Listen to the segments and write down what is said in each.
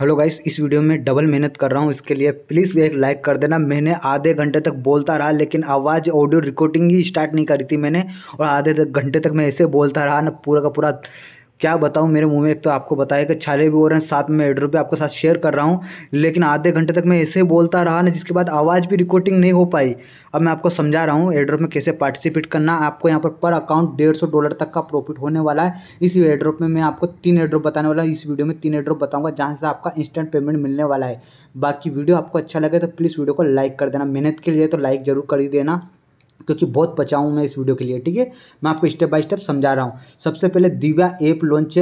hello guys इस video में double मेहनत कर रहा हूँ इसके लिए प्लीज़ एक लाइक कर देना मैंने आधे घंटे तक बोलता रहा लेकिन आवाज़ ऑडियो रिकॉर्डिंग ही स्टार्ट नहीं करी थी मैंने और आधे घंटे तक मैं ऐसे बोलता रहा ना पूरा का पूरा क्या बताऊँ मेरे मुँह में एक तो आपको बताया कि छाले भी हो रहे हैं साथ में एड्रो भी आपके साथ शेयर कर रहा हूँ लेकिन आधे घंटे तक मैं ऐसे ही बोलता रहा ना जिसके बाद आवाज़ भी रिकॉर्डिंग नहीं हो पाई अब मैं आपको समझा रहा हूँ एड्रोप में कैसे पार्टिसिपेट करना आपको यहाँ पर पर अकाउंट डेढ़ सौ डॉलर तक का प्रॉफिट होने वाला है इसी एड्रोप में मैं आपको तीन एड्रोप बताने वाला हूँ इस वीडियो में तीन एड्रोप बताऊँगा जहाँ से आपका इंस्टेंट पेमेंट मिलने वाला है बाकी वीडियो आपको अच्छा लगे तो प्लीज़ वीडियो को लाइक कर देना मेहनत के लिए तो लाइक ज़रूर कर ही देना क्योंकि बहुत बचाऊँ मैं इस वीडियो के लिए ठीक है मैं आपको स्टेप बाय स्टेप समझा रहा हूँ सबसे पहले Divya app launch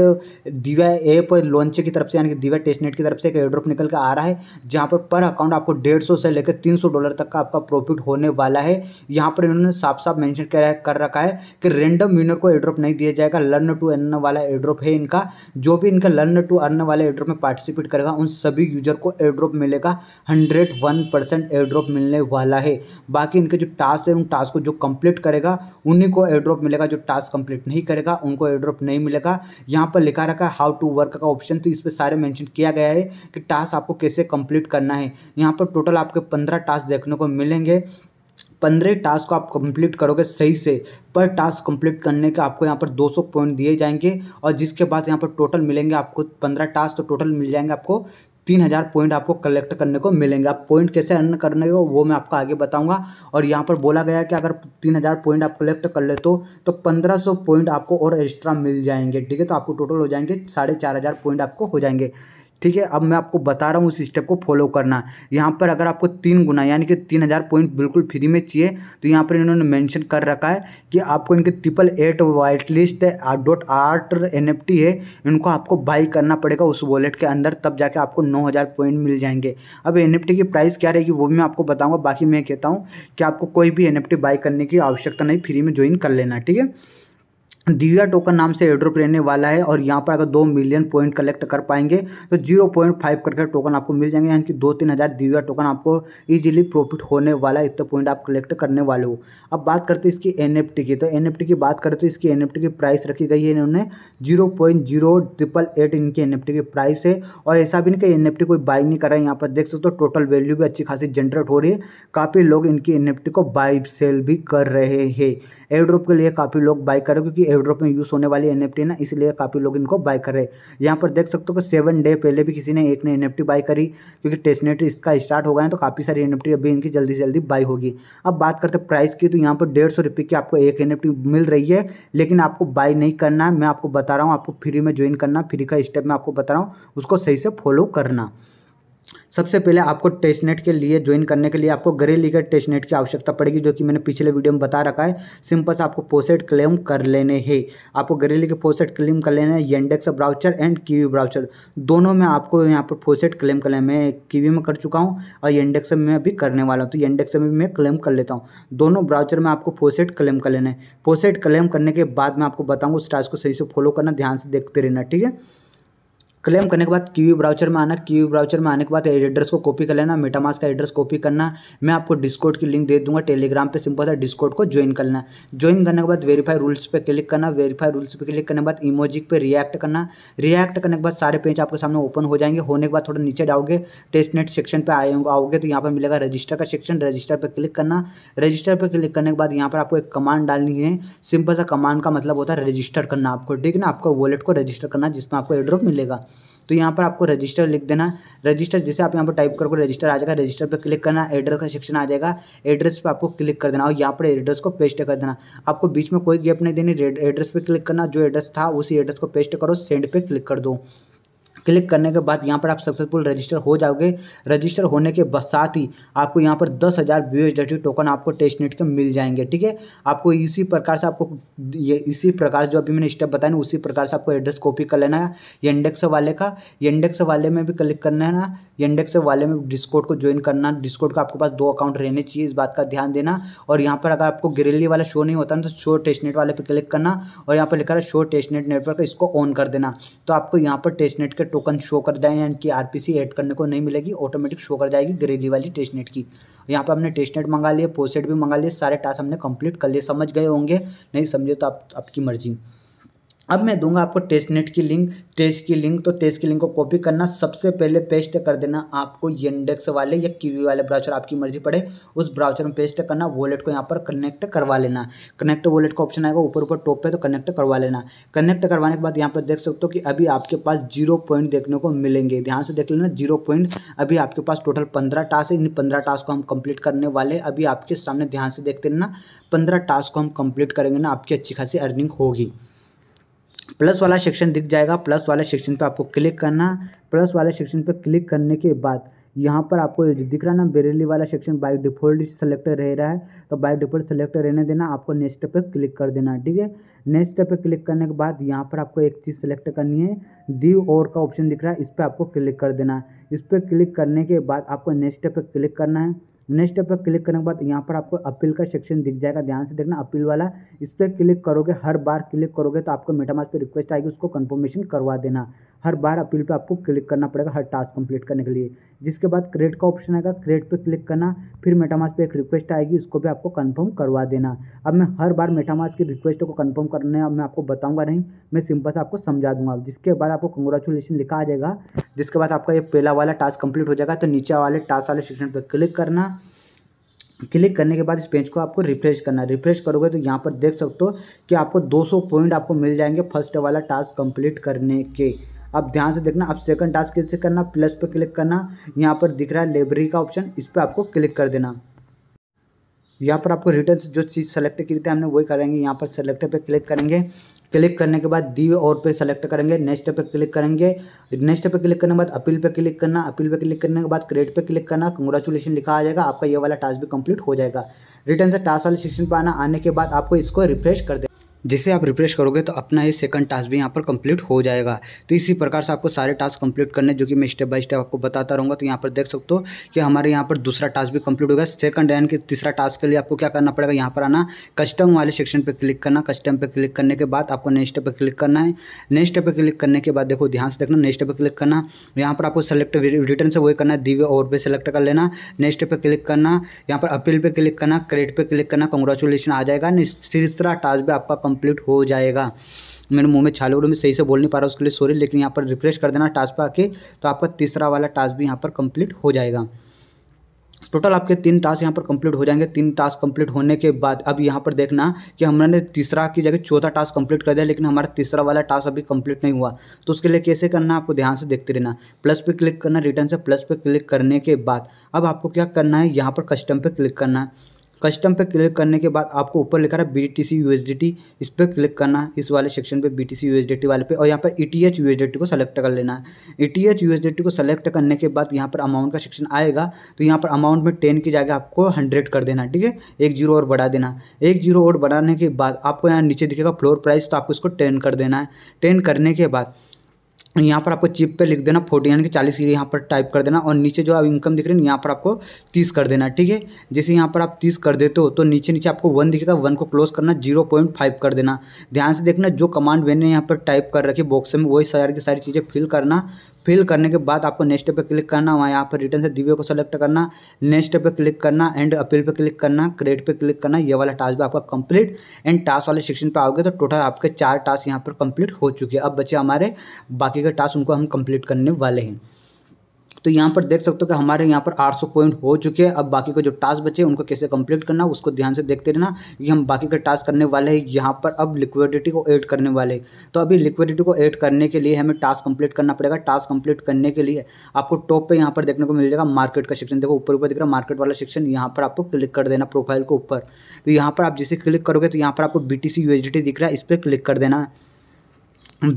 Divya app launch की तरफ से यानी कि दिव्या टेस्टनेट की तरफ से एक एड्रॉप निकल के आ रहा है जहाँ पर पर अकाउंट आपको डेढ़ सौ से लेकर तीन सौ डॉलर तक का आपका प्रॉफिट होने वाला है यहाँ पर इन्होंने साफ साफ मैंशन कर रखा है कि रेंडम विनर को एड्रॉप नहीं दिया जाएगा लर्न टू अर्न वाला एड्रॉप है इनका जो भी इनका लर्न टू अर्न वाले एड्रॉप में पार्टिसिपेट करेगा उन सभी यूजर को एड्रॉप मिलेगा हंड्रेड वन परसेंट एड्रॉप मिलने वाला है बाकी इनके जो टास्क है उन टास्क टास्क को जो कंप्लीट करेगा उन्हीं को एयरड्रॉप मिलेगा जो टास्क कंप्लीट नहीं करेगा उनको एयरड्रॉप नहीं मिलेगा यहाँ पर लिखा रखा है हाउ टू वर्क का ऑप्शन तो इस पर सारे मैंशन किया गया है कि टास्क आपको कैसे कंप्लीट करना है यहाँ पर टोटल आपके पंद्रह टास्क देखने को मिलेंगे पंद्रह टास्क को आप कंप्लीट करोगे सही से पर टास्क कंप्लीट करने के आपको यहाँ पर 200 पॉइंट दिए जाएंगे और जिसके बाद यहाँ पर टोटल मिलेंगे आपको पंद्रह टास्क तो टोटल मिल जाएंगे आपको तीन हज़ार पॉइंट आपको कलेक्ट करने को मिलेंगे आप पॉइंट कैसे अर्न करने को वो मैं आपको आगे बताऊंगा और यहाँ पर बोला गया है कि अगर तीन हज़ार पॉइंट आप कलेक्ट कर लेते हो तो पंद्रह सौ पॉइंट आपको और एक्स्ट्रा मिल जाएंगे ठीक है तो आपको टोटल हो जाएंगे साढ़े चार हज़ार पॉइंट आपको हो जाएंगे ठीक है अब मैं आपको बता रहा हूँ उस स्टेप को फॉलो करना यहाँ पर अगर आपको तीन गुना यानी कि तीन हज़ार पॉइंट बिल्कुल फ्री में चाहिए तो यहाँ पर इन्होंने मेंशन कर रखा है कि आपको इनके triple eight whitelist dot art N F T है इनको आपको बाई करना पड़ेगा उस वॉलेट के अंदर तब जाके आपको नौ हज़ार पॉइंट मिल जाएंगे अब एन एफ टी की प्राइस क्या रहेगी वो भी मैं आपको बताऊँगा बाकी मैं कहता हूँ कि आपको कोई भी एन एफ टी बाई करने की आवश्यकता नहीं फ्री में ज्वाइन कर लेना ठीक है दिव्या टोकन नाम से एड्रोप रहने वाला है और यहाँ पर अगर दो मिलियन पॉइंट कलेक्ट कर पाएंगे तो जीरो पॉइंट फाइव करके टोकन आपको मिल जाएंगे यानी कि दो तीन हज़ार दिव्या टोकन आपको इजीली प्रॉफिट होने वाला है इतने पॉइंट आप कलेक्ट करने वाले हो अब बात करते हैं इसकी एन की तो एन की बात करें तो इसकी एन की प्राइस रखी गई है इन्होंने zero point zero triple eight इनकी एन की प्राइस है और ऐसा भी नहीं कि एन कोई बाई नहीं कर रहा है यहाँ पर देख सकते हो टोटल वैल्यू भी अच्छी खासी जनरेट हो रही है काफ़ी लोग इनकी एन को बाई सेल भी कर रहे हैं एयर के लिए काफ़ी लोग बाई कर रहे हैं क्योंकि एयरड्रॉप में यूज़ होने वाली एन ना इसलिए काफ़ी लोग इनको बाय कर रहे हैं यहाँ पर देख सकते हो कि सेवन डे पहले भी किसी ने एक ने एन बाय करी क्योंकि टेस्टनेट इसका स्टार्ट हो गया है तो काफ़ी सारी एन अभी इनकी जल्दी से जल्दी बाई होगी अब बात करते हैं प्राइस की तो यहाँ पर डेढ़ सौ रुपये की आपको एक एन मिल रही है लेकिन आपको बाय नहीं करना मैं आपको बता रहा हूँ आपको फ्री में ज्वाइन करना फ्री का स्टेप मैं आपको बता रहा हूँ उसको सही से फॉलो करना सबसे पहले आपको टेस्टनेट के लिए ज्वाइन करने के लिए आपको घरेली के टेस्टनेट की आवश्यकता पड़ेगी जो कि मैंने पिछले वीडियो में बता रखा है सिंपल से आपको पोसेट क्लेम कर लेने हैं आपको घरेली के पोसेट क्लेम कर लेना है Yandex browser and Kiwi browser दोनों में आपको यहाँ पर पोसेट क्लेम कर लेना मैं कीवी में कर चुका हूँ और येंडेक्स में भी करने वाला हूँ तो येंडेक्स में भी मैं क्लेम कर लेता हूँ दोनों ब्राउचर में आपको पोसेट क्लेम कर लेना है पोसेट क्लेम करने के बाद मैं आपको बताऊँगा उस टास्क को सही से फॉलो करना ध्यान से देखते रहना ठीक है क्लेम करने के बाद क्यू ब्राउचर में आना क्यू ब्राउचर में आने के बाद एड्रेस को कॉपी कर लेना मेटामास का एड्रेस कॉपी करना मैं आपको डिस्कोड की लिंक दे दूंगा टेलीग्राम पे सिंपल सा डिस्कोड को ज्वाइन करना ज्वाइन करने के बाद वेरीफाई रूल्स पे क्लिक करना वेरीफाई रूल्स पे क्लिक करने के बाद इमोजिक पे रिएक्ट करना रिएक्ट करने के बाद सारे पेज आपके सामने ओपन हो जाएंगे होने के बाद थोड़ा नीचे जाओगे टेस्ट नेट सेक्शन पर आए आओगे तो यहाँ पर मिलेगा रजिस्टर का सेक्शन रजिस्टर पर क्लिक करना रजिस्टर पर क्लिक करने के बाद यहाँ पर आपको एक कमांड डालनी है सिंपल सा कमांड का मतलब होता है रजिस्टर करना आपको ठीक है ना आपको वॉलेट को रजिस्टर करना जिसमें आपको एड्रॉप मिलेगा तो यहाँ पर आपको रजिस्टर लिख देना रजिस्टर जैसे आप यहाँ पर टाइप करोगे रजिस्टर आ जाएगा रजिस्टर पर क्लिक करना एड्रेस का सेक्शन आ जाएगा एड्रेस पर आपको क्लिक कर देना और यहाँ पर एड्रेस को पेस्ट कर देना आपको बीच में कोई गैप नहीं देनी एड्रेस पर क्लिक करना जो एड्रेस था उसी एड्रेस को पेस्ट करो सेंड पर क्लिक कर दो क्लिक करने के बाद यहाँ पर आप सक्सेसफुल रजिस्टर हो जाओगे रजिस्टर होने के बाद साथ ही आपको यहाँ पर दस हज़ार बी टोकन आपको टेस्ट नेट के मिल जाएंगे ठीक है आपको इसी प्रकार से आपको ये इसी प्रकार जो अभी मैंने स्टेप बताया ना उसी प्रकार से आपको एड्रेस कॉपी कर लेना है इंडेक्स वाले का इंडेक्स वाले में भी क्लिक करना है ना इंडेक्स वाले में डिस्कोड को ज्वाइन करना डिस्कोड का आपके पास दो अकाउंट रहने चाहिए इस बात का ध्यान देना और यहाँ पर अगर आपको ग्रेली वाला शो नहीं होता ना तो शो टेस्टनेट वाले पर क्लिक करना और यहाँ पर लिखा है शो टेस्टनेट नेटवर्क इसको ऑन कर देना तो आपको यहाँ पर टेस्टनेट के टोकन शो कर जाए यानी कि आर ऐड करने को नहीं मिलेगी ऑटोमेटिक शो कर जाएगी ग्रेली वाली टेस्टनेट की यहाँ पर हमने टेस्टनेट मंगा लिए पोसेट भी मंगा लिए सारे टास्क हमने कंप्लीट कर लिए समझ गए होंगे नहीं समझे तो आप, आपकी मर्जी अब मैं दूंगा आपको टेस्ट नेट की लिंक टेस्ट की लिंक तो टेस्ट की लिंक को कॉपी करना सबसे पहले पेस्ट कर देना आपको इंडेक्स वाले या कीवी वाले ब्राउचर आपकी मर्जी पड़े उस ब्राउचर में पेस्ट करना वॉलेट को यहाँ पर कनेक्ट करवा लेना कनेक्ट वॉलेट का ऑप्शन आएगा ऊपर ऊपर टॉप पे तो कनेक्ट करवा लेना कनेक्ट करवाने के बाद यहाँ पर देख सकते हो कि अभी आपके पास जीरो पॉइंट देखने को मिलेंगे ध्यान से देख लेना जीरो पॉइंट अभी आपके पास टोटल पंद्रह टास्क है इन पंद्रह टास्क को हम कंप्लीट करने वाले अभी आपके सामने ध्यान से देखते रहना पंद्रह टास्क को हम कंप्लीट करेंगे ना आपकी अच्छी खासी अर्निंग होगी प्लस वाला सेक्शन दिख जाएगा प्लस वाले सेक्शन पे आपको क्लिक करना प्लस वाले सेक्शन पे क्लिक करने के बाद यहाँ पर आपको दिख रहा ना बेरेली वाला सेक्शन बाई डिफ़ॉल्ट सेलेक्टर रह रहा है तो बाई डिफ़ॉल्ट सेलेक्टर रहने देना आपको नेक्स्ट पे क्लिक कर देना ठीक है नेक्स्ट पे क्लिक करने के बाद यहाँ पर आपको एक चीज़ सेलेक्ट करनी है दी और का ऑप्शन दिख रहा है इस पर आपको क्लिक कर देना इस पर क्लिक करने के बाद आपको नेक्स्ट पे क्लिक करना है नेक्स्ट पर क्लिक करने के बाद यहाँ पर आपको अपील का सेक्शन दिख जाएगा ध्यान से देखना अपील वाला इस पर क्लिक करोगे हर बार क्लिक करोगे तो आपको मेटामास पर रिक्वेस्ट आएगी उसको कन्फर्मेशन करवा देना हर बार अपील पे आपको क्लिक करना पड़ेगा हर टास्क कंप्लीट करने के लिए जिसके बाद क्रेडिट का ऑप्शन आएगा क्रेडिट पे क्लिक करना फिर मेटामास पे एक रिक्वेस्ट आएगी उसको भी आपको कंफर्म करवा देना अब मैं हर बार मेटामास की रिक्वेस्ट को कंफर्म करने मैं आपको बताऊंगा नहीं मैं सिंपल से आपको समझा दूंगा जिसके बाद आपको कंग्रेचुलेसन लिखा आ जाएगा जिसके बाद आपका ये पहला वाला टास्क कंप्लीट हो जाएगा तो नीचे वाले टास्क वाले सेक्शन पर क्लिक करना क्लिक करने के बाद इस पेज को आपको रिफ्रेश करना है रिफ्रेश करोगे तो यहाँ पर देख सकते हो कि आपको 200 पॉइंट आपको मिल जाएंगे फर्स्ट वाला टास्क कंप्लीट करने के अब ध्यान से देखना अब सेकंड टास्क कैसे करना प्लस पे क्लिक करना यहाँ पर दिख रहा है लाइब्रेरी का ऑप्शन इस पर आपको क्लिक कर देना यहाँ पर आपको रिटर्न जो चीज़ सेलेक्ट की थी हमने वही करेंगे यहाँ पर सेलेक्ट पर क्लिक करेंगे क्लिक करने के बाद दी और पे सेलेक्ट करेंगे नेक्स्ट पे क्लिक करेंगे नेक्स्ट पे क्लिक करने के बाद अपील पे क्लिक करना अपील पे क्लिक करने के बाद क्रेडिट पे क्लिक करना कंग्रेचुलेशन लिखा आ जाएगा आपका ये वाला टास्क भी कंप्लीट हो जाएगा रिटर्न से टास्क वाले सेक्शन पर आना आने के बाद आपको इसको रिफ्रेश कर देना जिसे आप रिफ्रेश करोगे तो अपना ये सेकंड टास्क भी यहाँ पर कंप्लीट हो जाएगा तो इसी प्रकार से आपको सारे टास्क कंप्लीट करने जो कि मैं स्टेप बाय स्टेप आपको बताता रहूँगा तो यहाँ पर देख सकते हो कि हमारे यहाँ पर दूसरा टास्क भी कंप्लीट होगा सेकंड एंड के तीसरा टास्क के लिए आपको क्या करना पड़ेगा यहाँ पर आना कस्टम वाले सेक्शन पर क्लिक करना कस्टम पर क्लिक करने के बाद आपको नेक्स्ट पर क्लिक करना है नेक्स्ट पर क्लिक करने के बाद देखो ध्यान से देखना नेक्स्ट पर क्लिक करना यहाँ पर आपको सेलेक्ट रिटर्न से वही करना है दिव्य और पे सेलेक्ट कर लेना नेक्स्ट पर क्लिक करना यहाँ पर अपील पे क्लिक करना क्रेडिट पर क्लिक करना कॉन्ग्रेचुलेसन आ जाएगा तीसरा टास्क भी आपका कंप्लीट हो जाएगा मेरे मुंह में छाले और मैं सही से बोल नहीं पा रहा उसके लिए सॉरी लेकिन यहाँ पर रिफ्रेश कर देना टास्क पर आके तो आपका तीसरा वाला टास्क भी यहाँ पर कंप्लीट हो जाएगा टोटल आपके तीन टास्क यहाँ पर कंप्लीट हो जाएंगे तीन टास्क कंप्लीट होने के बाद अब यहाँ पर देखना कि हमने तीसरा की जगह चौथा टास्क कंप्लीट कर दिया लेकिन हमारा तीसरा वाला टास्क अभी कंप्लीट नहीं हुआ तो उसके लिए कैसे करना आपको ध्यान से देखते रहना प्लस पे क्लिक करना रिटर्न से प्लस पे क्लिक करने के बाद अब आपको क्या करना है यहाँ पर कस्टम पर क्लिक करना है कस्टम पे क्लिक करने के बाद आपको ऊपर लिखा है B T C U S D T इस पर क्लिक करना है इस वाले सेक्शन पे B T C U S D T वाले पे और यहाँ पर E T H U S D T को सेलेक्ट कर लेना है E T H U S D T को सेलेक्ट करने के बाद यहाँ पर अमाउंट का सेक्शन आएगा तो यहाँ पर अमाउंट में टेन की जगह आपको हंड्रेड कर देना ठीक है एक जीरो और बढ़ा देना एक जीरो और बढ़ाने के बाद आपको यहाँ नीचे दिखेगा फ्लोर प्राइस तो आपको इसको टेन कर देना है टेन करने के बाद यहाँ पर आपको चिप पे लिख देना फोर्टी यानी कि चालीस यहाँ पर टाइप कर देना और नीचे जो आप इनकम दिख रही है यहाँ पर आपको तीस कर देना ठीक है जैसे यहाँ पर आप तीस कर देते हो तो नीचे नीचे आपको वन दिखेगा वन को क्लोज करना जीरो पॉइंट फाइव कर देना ध्यान से देखना जो कमांड मैंने यहाँ पर टाइप कर रखी बॉक्स में वही सारी की सारी चीज़ें फिल करना फिल करने के बाद आपको नेक्स्ट पे क्लिक करना वहाँ यहाँ पर रिटर्न से दिव्य को सेलेक्ट करना नेक्स्ट पे क्लिक करना एंड अपील पे क्लिक करना क्रेडिट पे क्लिक करना ये वाला टास्क भी आपका कंप्लीट एंड टास्क वाले सेक्शन पे आओगे तो टोटल आपके चार टास्क यहाँ पर कंप्लीट हो चुके हैं अब बचे हमारे बाकी के टास्क उनको हम कंप्लीट करने वाले हैं तो यहाँ पर देख सकते हो कि हमारे यहाँ पर 800 पॉइंट हो चुके हैं अब बाकी के जो टास्क बचे उनको कैसे कंप्लीट करना उसको ध्यान से देखते रहना कि हम बाकी का टास्क करने वाले हैं यहाँ पर अब लिक्विडिटी को ऐड करने वाले तो अभी लिक्विडिटी को ऐड करने के लिए हमें टास्क कंप्लीट करना पड़ेगा टास्क कंप्लीट करने के लिए आपको टॉप पर यहाँ पर देखने को मिल जाएगा मार्केट का सेक्शन देखो ऊपर ऊपर दिख रहा मार्केट वाला सेक्शन यहाँ पर आपको क्लिक कर देना प्रोफाइल के ऊपर तो यहाँ पर आप जिसे क्लिक करोगे तो यहाँ पर आपको बी टी दिख रहा है इस पर क्लिक कर देना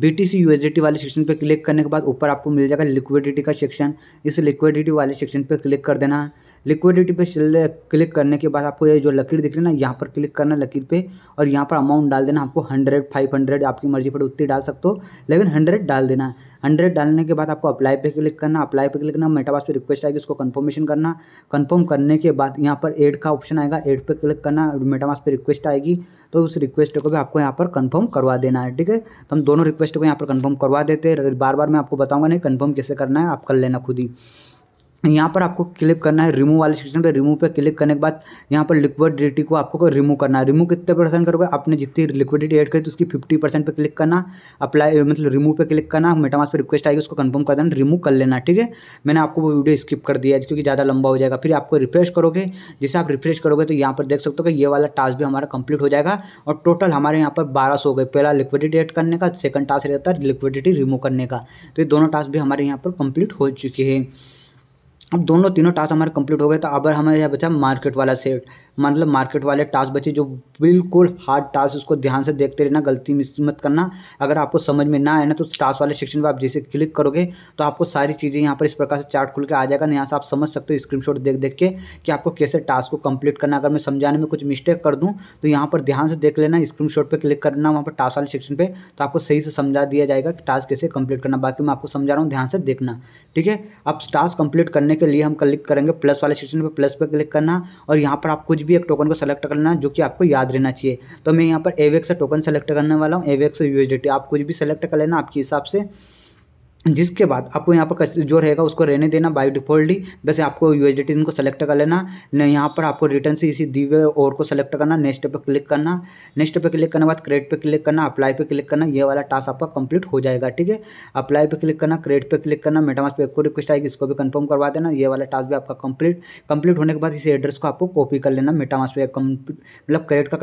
B T C U S T वाले सेक्शन पे क्लिक करने के बाद ऊपर आपको मिल जाएगा लिक्विडिटी का सेक्शन इस लिक्विडिटी वाले सेक्शन पे क्लिक कर देना है लिक्विडिटी पे क्लिक करने के बाद आपको ये जो लकीर दिख रही है ना यहाँ पर क्लिक करना लकीर पे और यहाँ पर अमाउंट डाल देना आपको हंड्रेड फाइव हंड्रेड आपकी मर्जी पर उतनी डाल सकते हो लेकिन हंड्रेड डाल देना हंड्रेड डालने के बाद आपको अप्लाई पे क्लिक करना अप्लाई पे क्लिक करना मेटाबास पे रिक्वेस्ट आएगी उसको कंफर्मेशन करना कंफर्म करने के बाद यहाँ पर एड का ऑप्शन आएगा एड पे क्लिक करना मेटावास पे रिक्वेस्ट आएगी तो उस रिक्वेस्ट को भी आपको यहाँ पर कंफर्म करवा देना है ठीक है तो हम दोनों रिक्वेस्ट को यहाँ पर कंफर्म करवा देते हैं बार बार मैं आपको बताऊँगा नहीं कन्फर्म कैसे करना है आप कर लेना खुद ही यहाँ पर आपको क्लिक करना है रिमूव वाले सेक्शन पे रिमूव पे क्लिक करने के बाद यहाँ पर लिक्विडिटी को आपको रिमूव करना है रिमूव कितने परसेंट करोगे आपने जितनी लिक्विडिटी ऐड करी तो उसकी फिफ्टी परसेंट पर क्लिक करना अप्लाई मतलब रिमूव पे क्लिक करना मेटामास पर रिक्वेस्ट आएगी उसको कंफर्म कर देना रिमूव कर लेना ठीक है मैंने आपको वो वीडियो स्किप कर दिया क्योंकि ज़्यादा लंबा हो जाएगा फिर आपको रिफ्रेश करोगे जैसे आप रिफ्रेश करोगे तो यहाँ पर देख सकते हो कि ये वाला टास्क भी हमारा कंप्लीट हो जाएगा और टोटल हमारे यहाँ पर बारह हो गए पहला लिक्विडिटी एड करने का सेकंड टास्क रहता है लिक्विडिटी रिमूव करने का तो ये दोनों टास्क भी हमारे यहाँ पर कंप्लीट हो चुके हैं अब दोनों तीनों टास्क हमारे कंप्लीट हो गए तो अब हमारे यहाँ बचा मार्केट वाला सेट मतलब मार्केट वाले टास्क बचे जो बिल्कुल हार्ड टास्क उसको ध्यान से देखते रहना गलती मिस मत करना अगर आपको समझ में ना आए ना तो टास्क वाले सेक्शन पर आप जैसे क्लिक करोगे तो आपको सारी चीज़ें यहाँ पर इस प्रकार से चार्ट खुल के आ जाएगा यहाँ से आप समझ सकते हो स्क्रीनशॉट देख देख के कि आपको कैसे टास्क को कम्प्लीट करना अगर मैं समझाने में कुछ मिस्टेक कर दूँ तो यहाँ पर ध्यान से देख लेना स्क्रीन शॉट पर क्लिक करना वहाँ पर टास्क वाले सेक्शन पर तो आपको सही से समझा दिया जाएगा कि टास्क कैसे कम्प्लीट करना बाकी मैं आपको समझा रहा हूँ ध्यान से देखना ठीक है अब टास्क कंप्लीट करने के लिए हम क्लिक करेंगे प्लस वाले सेक्शन पर प्लस पर क्लिक करना और यहाँ पर आप कुछ भी एक टोकन को सेलेक्ट करना जो कि आपको याद रहना चाहिए तो मैं यहाँ पर एवेक्स टोकन सेलेक्ट करने वाला हूँ एवेक्स यूएसडीटी आप कुछ भी सेलेक्ट कर लेना आपके हिसाब से जिसके बाद आपको यहाँ पर जो रहेगा उसको रहने देना बाय डिफॉल्ट ही बस आपको यू को सेलेक्ट कर लेना नहीं यहाँ पर आपको रिटर्न से इसी दी हुए और को सेलेक्ट करना नेक्स्ट पे क्लिक करना नेक्स्ट पे क्लिक करने के बाद क्रेडिट पे क्लिक करना अप्लाई पे क्लिक करना ये वाला टास्क आपका कंप्लीट हो जाएगा ठीक है अप्लाई पे क्लिक करना क्रेडिट पे क्लिक करना मेटामास पे को रिक्वेस्ट आएगी इसको भी कन्फर्म करवा देना ये वाला टास्क भी आपका कंप्लीट कंप्लीट होने के बाद इसी एड्रेस को आपको कॉपी कर लेना मेटामास पे मतलब क्रेडिट का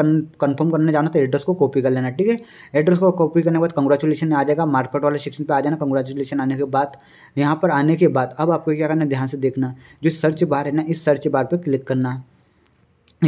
कन्फर्म करने जाना तो एड्रेस को कॉपी कर लेना ठीक है एड्रेस को कॉपी करने के बाद कंग्रेचुलेशन आ जाएगा मार्केट वाले सेक्शन पर आ जाना कंग्रेचुलेशन सेक्शन आने के बाद यहाँ पर आने के बाद अब आपको क्या करना ध्यान से देखना जो सर्च बार है ना इस सर्च बार पर क्लिक करना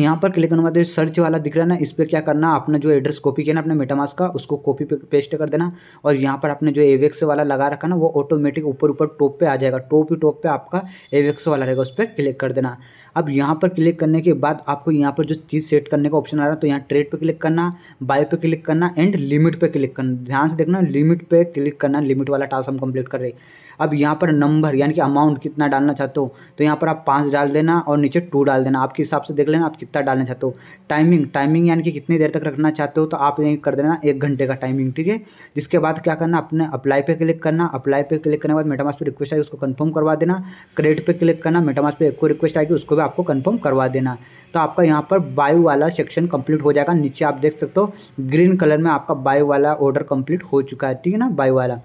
यहाँ पर क्लिक करने बाद सर्च वाला दिख रहा है ना इस पर क्या करना आपने जो एड्रेस कॉपी किया ना अपने मेटामास का उसको कॉपी पे पेस्ट कर देना और यहाँ पर आपने जो एवेक्स वाला लगा रखा ना वो ऑटोमेटिक ऊपर ऊपर टॉप पे आ जाएगा टॉप ही टॉप पे आपका एवेक्स वाला रहेगा उस पर क्लिक कर देना अब यहाँ पर क्लिक करने के बाद आपको यहाँ पर जो चीज़ सेट करने का ऑप्शन आ रहा है तो यहाँ ट्रेड पर क्लिक करना बाय पर क्लिक करना एंड लिमिट पर क्लिक करना ध्यान से देखना लिमिट पर क्लिक करना लिमिट वाला टास्क हम कंप्लीट कर रहे हैं अब यहाँ पर नंबर यानी कि अमाउंट कितना डालना चाहते हो तो यहाँ पर आप पाँच डाल देना और नीचे टू डाल देना आपके हिसाब से देख लेना आप कितना डालना चाहते हो टाइमिंग टाइमिंग यानी कि कितनी देर तक रखना चाहते हो तो आप यहीं कर देना एक घंटे का टाइमिंग ठीक है जिसके बाद क्या करना अपने अप्लाई पर क्लिक करना अप्लाई पर क्लिक करने के बाद मेटामास पर रिक्वेस्ट आएगी उसको कन्फर्म करवा देना क्रेडिट पर क्लिक करना मेटामास पर एक को रिक्वेस्ट आएगी उसको भी आपको कन्फर्म करवा देना तो आपका यहाँ पर बायो वाला सेक्शन कंप्लीट हो जाएगा नीचे आप देख सकते हो ग्रीन कलर में आपका बायो वाला ऑर्डर कंप्लीट हो चुका है ठीक है ना बायो वाला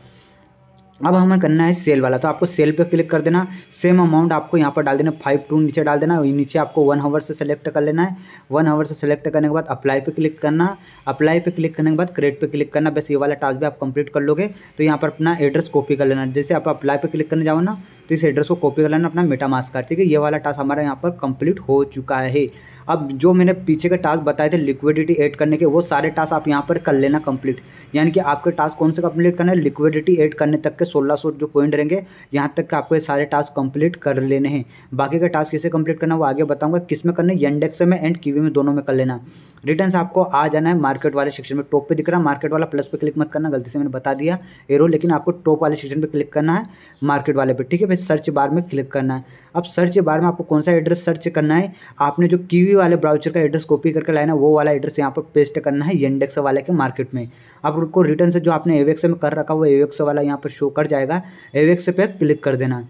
अब हमें करना है सेल वाला तो आपको सेल पे क्लिक कर देना सेम अमाउंट आपको यहाँ पर डाल देना फाइव टू नीचे डाल देना नीचे आपको वन आवर से सेलेक्ट कर लेना है वन आवर से सेलेक्ट करने के बाद अप्लाई पे क्लिक करना अप्लाई पे क्लिक करने के बाद क्रेडिट पे क्लिक करना बस ये वाला टास्क भी आप कंप्लीट कर लोगे तो यहाँ पर अपना एड्रेस कॉपी कर लेना जैसे आप अप्लाई पर क्लिक करने जाओ ना तो इस एड्रेस को कॉपी कर लेना अपना मेटा मास्क का ठीक है ये वाला टास्क हमारा यहाँ पर कम्प्लीट हो चुका है अब जो मैंने पीछे के टास्क बताए थे लिक्विडिटी एड करने के वो सारे टास्क आप यहाँ पर कर लेना कम्प्लीट यानी कि आपके टास्क कौन से कंप्लीट करना है लिक्विडिटी एड करने तक के सोलह सौ जो पॉइंट रहेंगे यहाँ तक के आपको ये सारे टास्क कंप्लीट कर लेने हैं बाकी का टास्क किसे कंप्लीट करना वो आगे बताऊंगा किस में करना है येंडेक्स में एंड कीवी में दोनों में कर लेना रिटर्न आपको आ जाना है मार्केट वाले सेक्शन में टॉप पे दिख रहा है मार्केट वाला प्लस पे क्लिक मत करना गलती से मैंने बता दिया एरो लेकिन आपको टॉप वाले सेक्शन पे क्लिक करना है मार्केट वाले पे ठीक है फिर सर्च बार में क्लिक करना है अब सर्च बार में आपको कौन सा एड्रेस सर्च करना है आपने जो कीवी वाले ब्राउचर का एड्रेस कॉपी करके लाना है वो वाला एड्रेस यहाँ पर पेस्ट करना है इंडेक्स वाले के मार्केट में आप आपको रिटर्न से जो आपने एवेक्स में कर रखा वो एवेक्स वाला यहाँ पर शो कर जाएगा एवेक्स पे क्लिक कर देना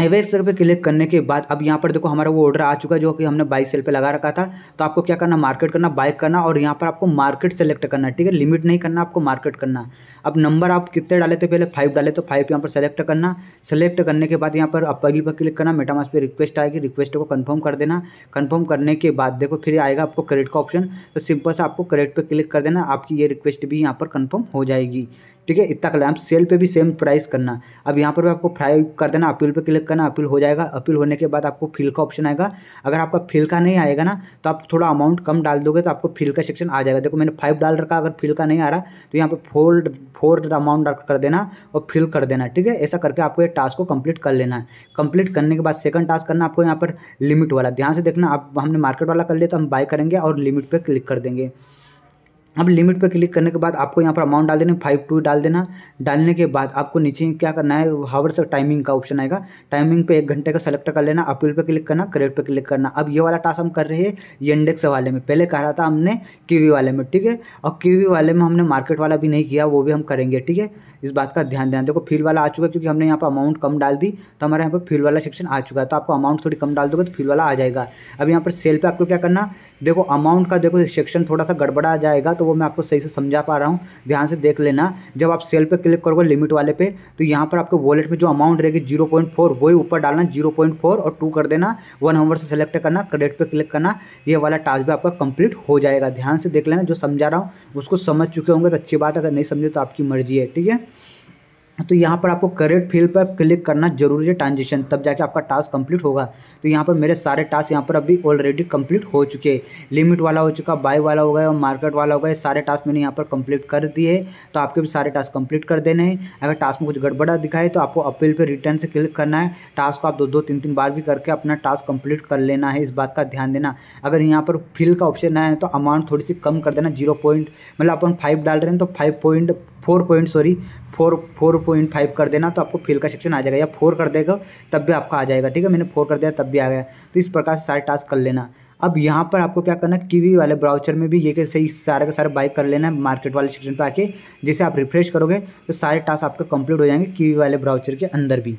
एवरेज पे क्लिक करने के बाद अब यहाँ पर देखो हमारा वो ऑर्डर आ चुका है जो कि हमने बाई सेल पे लगा रखा था तो आपको क्या करना मार्केट करना बाइक करना और यहाँ पर आपको मार्केट सेलेक्ट करना है ठीक है लिमिट नहीं करना आपको मार्केट करना अब नंबर आप कितने डाले थे पहले फाइव डाले तो फाइव यहाँ पर सेलेक्ट करना सेलेक्ट करने के बाद यहाँ पर आप पगी पर क्लिक करना मेटामास पे रिक्वेस्ट आएगी रिक्वेस्ट को कन्फर्म कर देना कन्फर्म करने के बाद देखो फिर आएगा आपको क्रेडिट का ऑप्शन तो सिंपल से आपको क्रेडिट पर क्लिक कर देना आपकी ये रिक्वेस्ट भी यहाँ पर कन्फर्म हो जाएगी ठीक है इतना का लैम्प सेल पे भी सेम प्राइस करना अब यहाँ पर भी आपको फ्राई कर देना अपील पे क्लिक करना अपील हो जाएगा अपील होने के बाद आपको फिल का ऑप्शन आएगा अगर आपका फिल का नहीं आएगा ना तो आप थोड़ा अमाउंट कम डाल दोगे तो आपको फिल का सेक्शन आ जाएगा देखो मैंने फाइव डाल रखा अगर फिल का नहीं आ रहा तो यहाँ पर फोर फोर अमाउंट कर देना और फिल कर देना ठीक है ऐसा करके आपको ये टास्क को कम्प्लीट कर लेना है कम्प्लीट करने के बाद सेकंड टास्क करना आपको यहाँ पर लिमिट वाला ध्यान से देखना आप हमने मार्केट वाला कर लिया तो हम बाय करेंगे और लिमिट पर क्लिक कर देंगे अब लिमिट पे क्लिक करने के बाद आपको यहाँ पर अमाउंट डाल देना फाइव टू डाल देना डालने के बाद आपको नीचे क्या करना है हावर से टाइमिंग का ऑप्शन आएगा टाइमिंग पे एक घंटे का सेलेक्ट कर लेना अपील पे क्लिक करना क्रेडिट पे क्लिक करना अब ये वाला टास्क हम कर रहे हैं ये इंडेक्स वाले में पहले कह रहा था हमने की वाले में ठीक है और की वाले में हमने मार्केट वाला भी नहीं किया वो भी हम करेंगे ठीक है इस बात का ध्यान देना देखो फील वाला आ चुका क्योंकि हमने यहाँ पर अमाउंट कम डाल दी तो हमारे यहाँ पर फील वाला सेक्शन आ चुका है तो आपको अमाउंट थोड़ी कम डाल दोगे तो फील वाला आ जाएगा अब यहाँ पर सेल पर आपको क्या करना देखो अमाउंट का देखो सेक्शन थोड़ा सा गड़बड़ा जाएगा तो वो मैं आपको सही से समझा पा रहा हूँ ध्यान से देख लेना जब आप सेल पे क्लिक करोगे लिमिट वाले पे तो यहाँ पर आपके वॉलेट में जो अमाउंट रहेगी जीरो पॉइंट फोर वही ऊपर डालना जीरो पॉइंट फोर और टू कर देना वन नंबर से सेलेक्ट करना क्रेडिट पर क्लिक करना ये वाला टास्क भी आपका कंप्लीट हो जाएगा ध्यान से देख लेना जो समझा रहा हूँ उसको समझ चुके होंगे तो अच्छी बात अगर नहीं समझे तो आपकी मर्जी है ठीक है तो यहाँ पर आपको करेक्ट फील्ड पर क्लिक करना जरूरी है ट्रांजिशन तब जाके आपका टास्क कंप्लीट होगा तो यहाँ पर मेरे सारे टास्क यहाँ पर अभी ऑलरेडी कंप्लीट हो चुके हैं लिमिट वाला हो चुका बाय वाला हो गया और मार्केट वाला हो गया सारे टास्क मैंने यहाँ पर कंप्लीट कर दिए तो आपके भी सारे टास्क कंप्लीट कर देने हैं अगर टास्क में कुछ गड़बड़ा दिखाए तो आपको अपील पर रिटर्न से क्लिक करना है टास्क को आप दो दो तीन तीन बार भी करके अपना टास्क कंप्लीट कर लेना है इस बात का ध्यान देना अगर यहाँ पर फिल का ऑप्शन है तो अमाउंट थोड़ी सी कम कर देना जीरो पॉइंट मतलब अपन फाइव डाल रहे हैं तो five point four point sorry four four point five कर देना तो आपको फिल का सेक्शन आ जाएगा या फोर कर देगा तब भी आपका आ जाएगा ठीक है मैंने फोर कर दिया तब भी आ गया तो इस प्रकार से सारे टास्क कर लेना अब यहाँ पर आपको क्या करना है कीवी वाले ब्राउचर में भी ये के सही सारे का सारा बाइक कर लेना है मार्केट वाले सेक्शन पर आके जैसे आप रिफ्रेश करोगे तो सारे टास्क आपके कंप्लीट हो जाएंगे कीवी वाले ब्राउचर के अंदर भी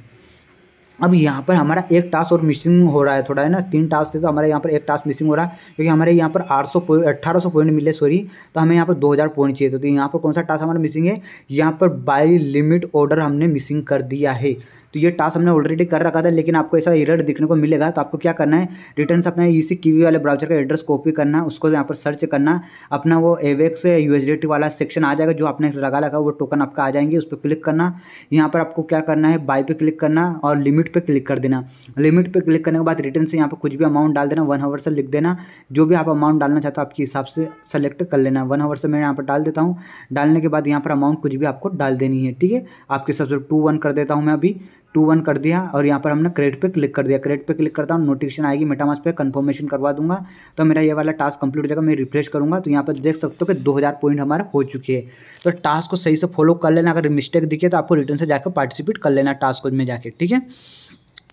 अब यहाँ पर हमारा एक टास्क और मिसिंग हो रहा है थोड़ा है ना तीन टास्क थे तो हमारे यहाँ पर एक टास्क मिसिंग हो रहा है क्योंकि हमारे यहाँ पर आठ सौ पॉइंट अट्ठारह सौ पॉइंट मिले सॉरी तो हमें यहाँ पर दो हज़ार पॉइंट चाहिए तो यहाँ पर कौन सा टास्क हमारा मिसिंग है यहाँ पर बाई लिमिट ऑर्डर हमने मिसिंग कर दिया है तो ये टास्क हमने ऑलरेडी कर रखा था लेकिन आपको ऐसा एरर दिखने को मिलेगा तो आपको क्या करना है रिटर्न अपने इसी की वाले ब्राउजर का एड्रेस कॉपी करना उसको यहाँ पर सर्च करना अपना वो एवेक्स यूएसडीटी वाला सेक्शन आ जाएगा जो आपने लगा लगा वो टोकन आपका आ जाएंगे उस पर क्लिक करना यहाँ पर आपको क्या करना है बाय पे क्लिक करना और लिमिट पर क्लिक कर देना लिमिट पर क्लिक करने के बाद रिटर्न से यहाँ पर कुछ भी अमाउंट डाल देना वन आवर से लिख देना जो भी आप अमाउंट डालना चाहते हो आपके हिसाब से सेलेक्ट कर लेना वन आवर से मैं यहाँ पर डाल देता हूँ डालने के बाद यहाँ पर अमाउंट कुछ भी आपको डाल देनी है ठीक है आपके हिसाब से टू वन कर देता हूँ मैं अभी टू वन कर दिया और यहाँ पर हमने क्रेडिट पे क्लिक कर दिया क्रेडिट पे क्लिक करता हूँ नोटिफिकेशन आएगी मेटामास पे कंफर्मेशन करवा दूंगा तो मेरा ये वाला टास्क कंप्लीट हो जाएगा मैं रिफ्रेश करूँगा तो यहाँ पर देख सकते हो कि 2000 पॉइंट हमारा हो चुके हैं तो टास्क को सही से फॉलो कर लेना अगर मिस्टेक दिखे तो आपको रिटर्न से जाकर पार्टिसिपेट कर लेना टास्क में जाकर ठीक है